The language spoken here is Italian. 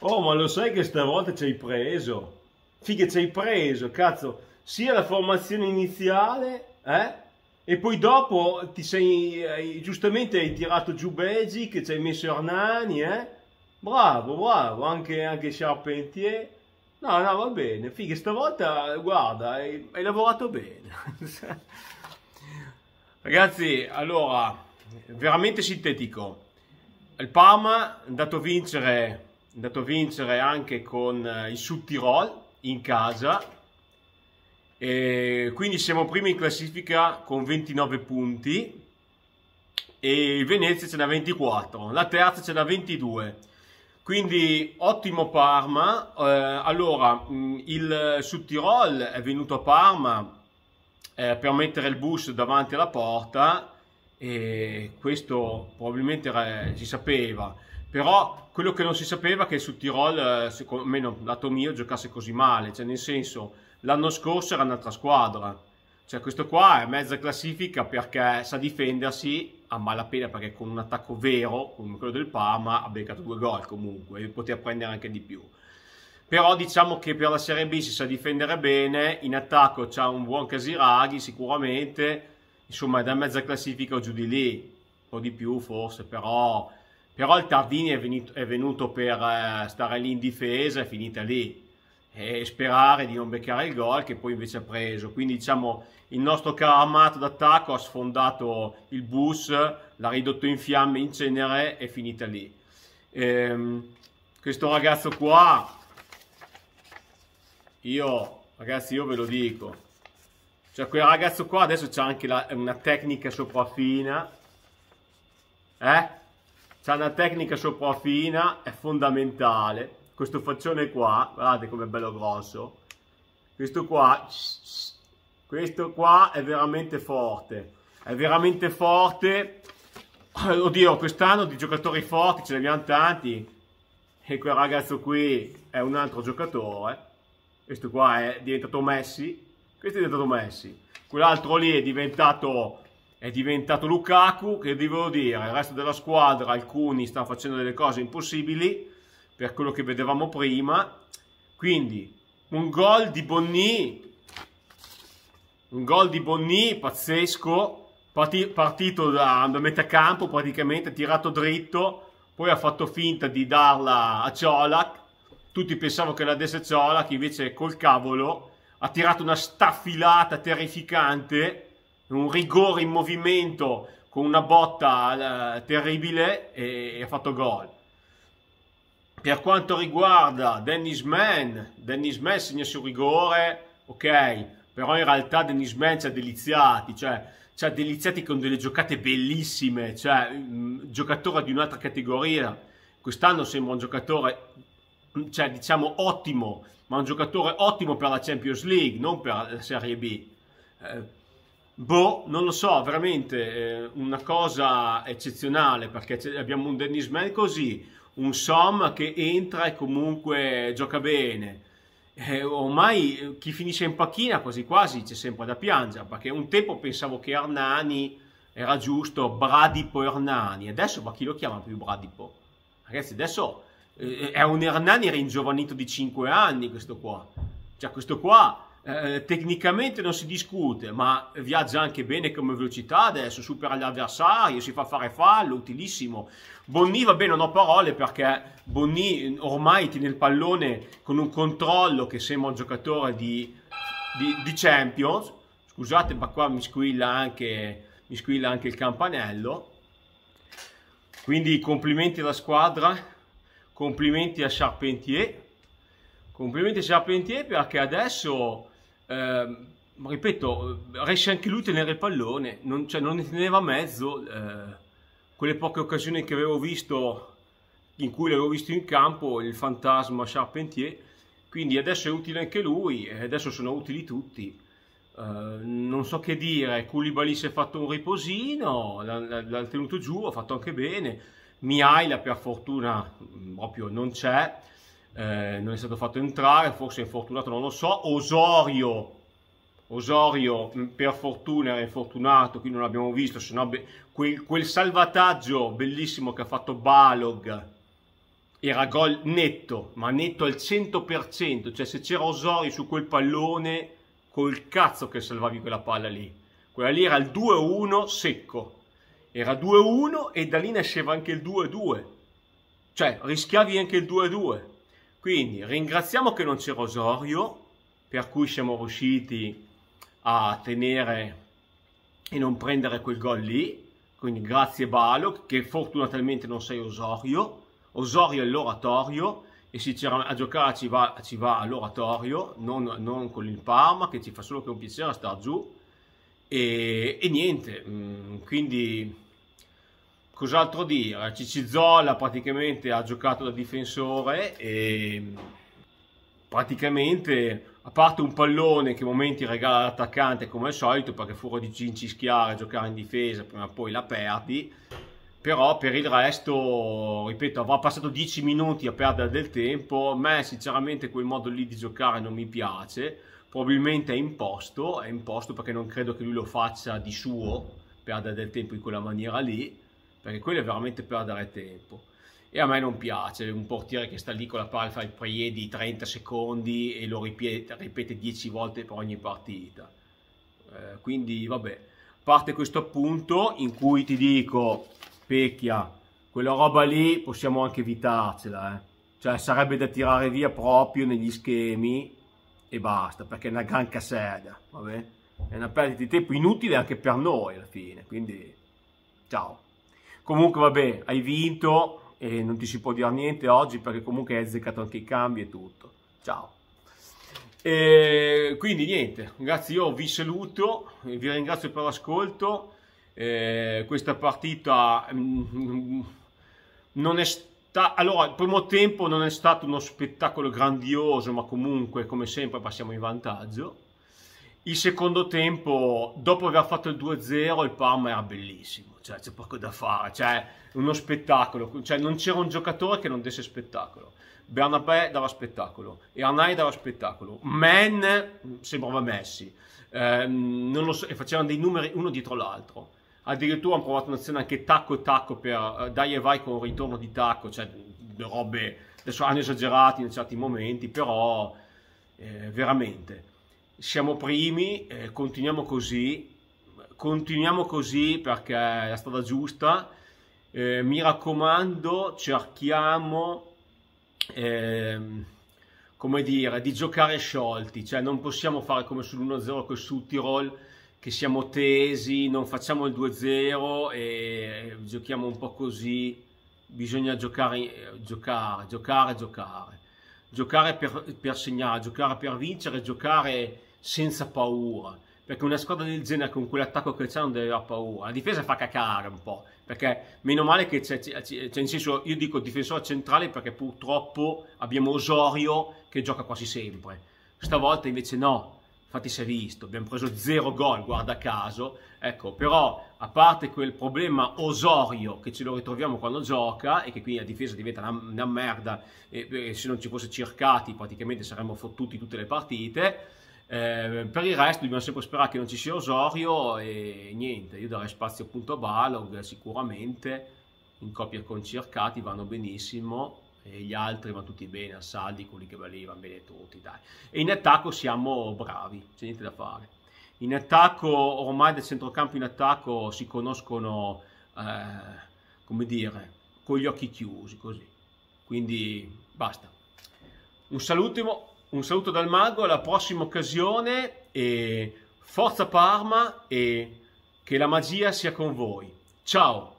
Oh, ma lo sai che stavolta ci hai preso? Figa, ci hai preso, cazzo. Sia la formazione iniziale, eh? E poi dopo ti sei, hai, giustamente hai tirato giù che ci hai messo Hernani, eh? Bravo, bravo, anche, anche Charpentier. No, no, va bene. Figa, stavolta, guarda, hai, hai lavorato bene. Ragazzi, allora, veramente sintetico. Il Parma è andato a vincere andato a vincere anche con eh, il Sud Tirol in casa. E quindi siamo primi in classifica con 29 punti e Venezia ce n'ha 24, la terza ce n'ha 22. Quindi ottimo Parma. Eh, allora, mm, il Sud Tirol è venuto a Parma eh, per mettere il bus davanti alla porta e questo probabilmente si sapeva però quello che non si sapeva è che su Tirol, eh, secondo, almeno lato mio, giocasse così male, cioè nel senso l'anno scorso era un'altra squadra, cioè questo qua è mezza classifica perché sa difendersi a malapena perché con un attacco vero, come quello del Parma, ha beccato due gol comunque e poteva prendere anche di più. Però diciamo che per la Serie B si sa difendere bene, in attacco c'ha un buon Casiraghi sicuramente, insomma è da mezza classifica o giù di lì, un po' di più forse, però però il Tardini è, venito, è venuto per eh, stare lì in difesa, è finita lì e sperare di non beccare il gol che poi invece ha preso. Quindi diciamo il nostro caro amato d'attacco ha sfondato il bus, l'ha ridotto in fiamme, in cenere e finita lì. Ehm, questo ragazzo qua, io ragazzi io ve lo dico, cioè quel ragazzo qua adesso c'ha anche la, una tecnica sopraffina, eh? ha una tecnica sopra fina, è fondamentale. Questo faccione qua, guardate com'è bello grosso. Questo qua, questo qua è veramente forte. È veramente forte. Oddio, quest'anno di giocatori forti ce ne abbiamo tanti. E quel ragazzo qui è un altro giocatore. Questo qua è diventato Messi. Questo è diventato Messi. Quell'altro lì è diventato è diventato Lukaku, che devo dire, il resto della squadra, alcuni stanno facendo delle cose impossibili per quello che vedevamo prima. Quindi un gol di Bonni, un gol di Bonni pazzesco, partito da, da metà campo praticamente, tirato dritto, poi ha fatto finta di darla a Ciolac, tutti pensavano che la desse Ciolac, invece col cavolo ha tirato una staffilata terrificante un rigore in movimento con una botta eh, terribile e, e, ha fatto gol. Per quanto riguarda Dennis Mann, Dennis Mann segna sul rigore, ok, però in realtà Dennis Mann ci ha deliziati, cioè ci ha deliziati con delle giocate bellissime, cioè mh, mm, giocatore di un'altra categoria. Quest'anno sembra un giocatore, mm, cioè diciamo ottimo, ma un giocatore ottimo per la Champions League, non per la Serie B. Eh, Boh, non lo so, veramente eh, una cosa eccezionale perché abbiamo un Dennis Mann così, un Som che entra e comunque gioca bene. Eh, ormai eh, chi finisce in pacchina quasi quasi c'è sempre da piangere perché un tempo pensavo che Hernani era giusto, Bradipo Ernani, adesso ma chi lo chiama più Bradipo? Ragazzi, adesso eh, è un Ernani ringiovanito di 5 anni questo qua, cioè questo qua eh, tecnicamente non si discute, ma viaggia anche bene come velocità adesso, supera gli avversari, si fa fare fallo, utilissimo. Bonni va bene, non ho parole perché Bonni ormai tiene il pallone con un controllo che sembra un giocatore di, di, di Champions. Scusate, ma qua mi squilla anche, mi squilla anche il campanello. Quindi complimenti alla squadra, complimenti a Charpentier, complimenti a Charpentier perché adesso eh, ripeto, riesce anche lui a tenere il pallone, non, cioè, non ne teneva mezzo, eh, quelle poche occasioni che avevo visto, in cui l'avevo visto in campo, il fantasma Charpentier, quindi adesso è utile anche lui e adesso sono utili tutti. Eh, non so che dire, Koulibaly si è fatto un riposino, l'ha tenuto giù, ha fatto anche bene, Miaila per fortuna mm, proprio non c'è, eh, non è stato fatto entrare, forse è infortunato, non lo so. Osorio, Osorio mm, per fortuna era infortunato, qui non l'abbiamo visto, se no quel, quel, salvataggio bellissimo che ha fatto Balog era gol netto, ma netto al 100%, cioè se c'era Osorio su quel pallone, col cazzo che salvavi quella palla lì. Quella lì era il 2-1 secco, era 2-1 e da lì nasceva anche il 2-2, cioè rischiavi anche il 2-2. Quindi ringraziamo che non c'era Osorio, per cui siamo riusciti a tenere e non prendere quel gol lì. Quindi grazie Balo, che fortunatamente non sei Osorio. Osorio è l'oratorio e a giocare ci va, ci va all'oratorio, non, non, con il Parma che ci fa solo che un piacere stare giù. E, e niente, mm, quindi Cos'altro dire? Eh, Cicizzola praticamente ha giocato da difensore e mm, praticamente a parte un pallone che momenti regala l'attaccante come al solito perché fuori di cincischiare e giocare in difesa prima o poi la perdi però per il resto ripeto avrà passato 10 minuti a perdere del tempo a me sinceramente quel modo lì di giocare non mi piace probabilmente è imposto è imposto perché non credo che lui lo faccia di suo perdere del tempo in quella maniera lì perché quello è veramente perdere tempo. E a me non piace un portiere che sta lì con la palla, fa il plie di 30 secondi e lo ripete, ripete 10 volte per ogni partita. Eh, quindi vabbè, parte questo appunto in cui ti dico, Pecchia, quella roba lì possiamo anche evitarcela, eh. cioè sarebbe da tirare via proprio negli schemi e basta, perché è una gran caserda, vabbè? È una perdita di tempo inutile anche per noi alla fine, quindi ciao. Comunque vabbè, hai vinto e non ti si può dire niente oggi perché comunque hai azzeccato anche i cambi e tutto. Ciao. E quindi niente, ragazzi io vi saluto, vi ringrazio per l'ascolto. Eh, questa partita mm, non è stata allora, il primo tempo non è stato uno spettacolo grandioso, ma comunque, come sempre, passiamo in vantaggio. Il secondo tempo, dopo aver fatto il 2-0, il Parma era bellissimo, cioè c'è poco da fare, cioè uno spettacolo, cioè non c'era un giocatore che non desse spettacolo. Bernabé dava spettacolo, Ernai dava spettacolo, Men mm, sembrava Messi, ehm, so, e facevano dei numeri uno dietro l'altro. Addirittura hanno provato un'azione anche tacco e tacco per eh, dai e vai con un ritorno di tacco, cioè robe, adesso hanno esagerato in certi momenti, però eh, veramente siamo primi, eh, continuiamo così, continuiamo così perché è la strada giusta, eh, mi raccomando cerchiamo eh, come dire, di giocare sciolti, cioè non possiamo fare come sull'1-0 con su Tirol che siamo tesi, non facciamo il 2-0 e giochiamo un po' così, bisogna giocare, giocare, giocare, giocare giocare per, per, segnare, giocare per vincere, giocare senza paura. Perché una squadra del genere con quell'attacco che c'è non deve avere paura. La difesa fa cacare un po'. Perché meno male che c'è, c'è, in senso, io dico difensore centrale perché purtroppo abbiamo Osorio che gioca quasi sempre. Stavolta invece no, infatti si è visto, abbiamo preso zero gol, guarda caso, ecco, però a parte quel problema Osorio che ce lo ritroviamo quando gioca e che quindi la difesa diventa una, una merda e, e, se non ci fosse cercati praticamente saremmo fottuti tutte le partite, eh, per il resto dobbiamo sempre sperare che non ci sia Osorio e niente, io darei spazio appunto a Balog sicuramente, in coppia con Cercati vanno benissimo e gli altri vanno tutti bene, a saldi, quelli che valivano vanno bene tutti, dai. E in attacco siamo bravi, c'è niente da fare. In attacco, ormai del centrocampo in attacco si conoscono, eh, come dire, con gli occhi chiusi, così. Quindi basta. Un salutimo un saluto dal mago, alla prossima occasione e forza Parma e che la magia sia con voi. Ciao!